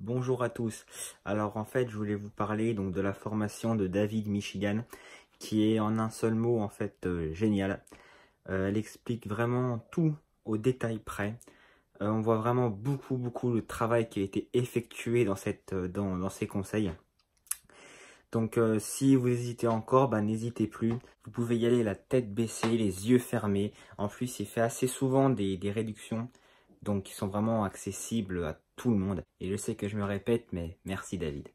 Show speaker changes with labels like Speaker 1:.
Speaker 1: Bonjour à tous. Alors en fait, je voulais vous parler donc de la formation de David Michigan qui est en un seul mot en fait euh, génial euh, elle explique vraiment tout au détail près. Euh, on voit vraiment beaucoup beaucoup le travail qui a été effectué dans cette dans, ces conseils. Donc si vous hésitez encore, bah, n'hésitez plus. Vous pouvez y aller la tête baissée, les yeux fermés. En plus, il fait assez souvent des réductions donc ils sont vraiment accessibles à tout le monde. Et je sais que je me répète, mais merci David.